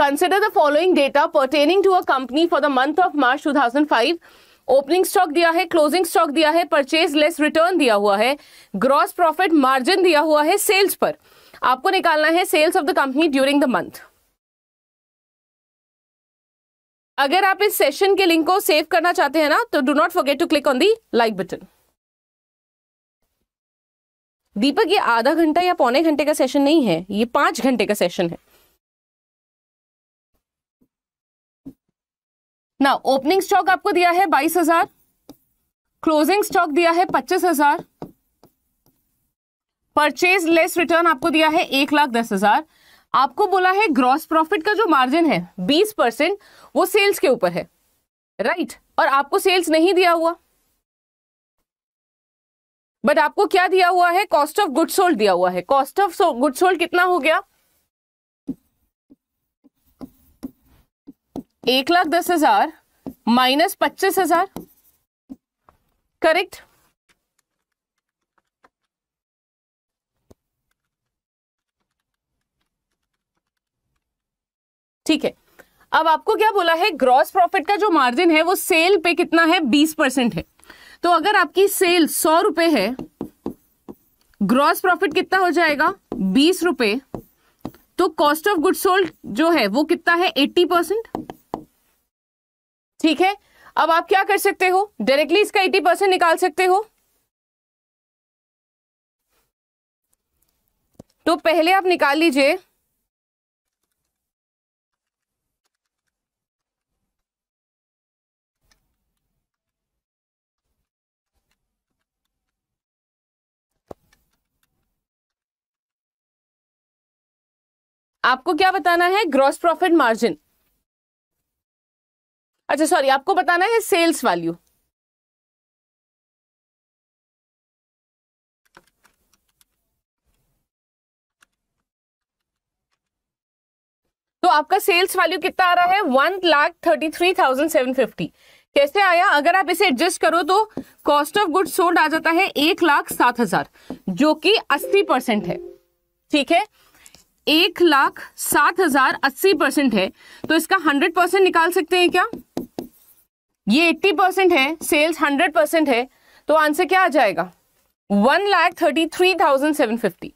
Consider the following data pertaining to a company for the month of March 2005. Opening stock दिया है closing stock दिया है purchase less return दिया हुआ है ग्रॉस प्रॉफिट मार्जिन दिया हुआ है सेल्स पर आपको निकालना है sales of the company during the month अगर आप इस सेशन के लिंक को सेव करना चाहते हैं ना तो do not forget to click on the like button Deepak ये आधा घंटा या पौने घंटे का सेशन नहीं है ये पांच घंटे का सेशन है ना ओपनिंग स्टॉक आपको दिया है बाईस हजार क्लोजिंग स्टॉक दिया है पच्चीस हजार परचेज लेस रिटर्न आपको दिया है एक लाख दस हजार आपको बोला है ग्रॉस प्रॉफिट का जो मार्जिन है बीस परसेंट वो सेल्स के ऊपर है राइट right? और आपको सेल्स नहीं दिया हुआ बट आपको क्या दिया हुआ है कॉस्ट ऑफ गुड सोल्ड दिया हुआ है कॉस्ट ऑफ गुड सोल्ड कितना हो गया एक लाख दस हजार माइनस पच्चीस हजार करेक्ट ठीक है अब आपको क्या बोला है ग्रॉस प्रॉफिट का जो मार्जिन है वो सेल पे कितना है बीस परसेंट है तो अगर आपकी सेल सौ रुपए है ग्रॉस प्रॉफिट कितना हो जाएगा बीस रुपए तो कॉस्ट ऑफ गुड सोल्ड जो है वो कितना है एट्टी परसेंट ठीक है अब आप क्या कर सकते हो डायरेक्टली इसका एटी परसेंट निकाल सकते हो तो पहले आप निकाल लीजिए आपको क्या बताना है ग्रॉस प्रॉफिट मार्जिन अच्छा सॉरी आपको बताना है सेल्स वैल्यू तो आपका सेल्स वैल्यू कितना आ रहा है one lakh thirty three thousand seven fifty कैसे आया अगर आप इसे एडजस्ट करो तो कॉस्ट ऑफ गुड्स सोल्ड आ जाता है एक लाख सात हजार जो कि अस्सी परसेंट है ठीक है एक लाख सात हजार अस्सी परसेंट है तो इसका हंड्रेड परसेंट निकाल सकते हैं क्या ये 80 परसेंट है सेल्स 100 परसेंट है तो आंसर क्या आ जाएगा one lakh thirty three thousand seven fifty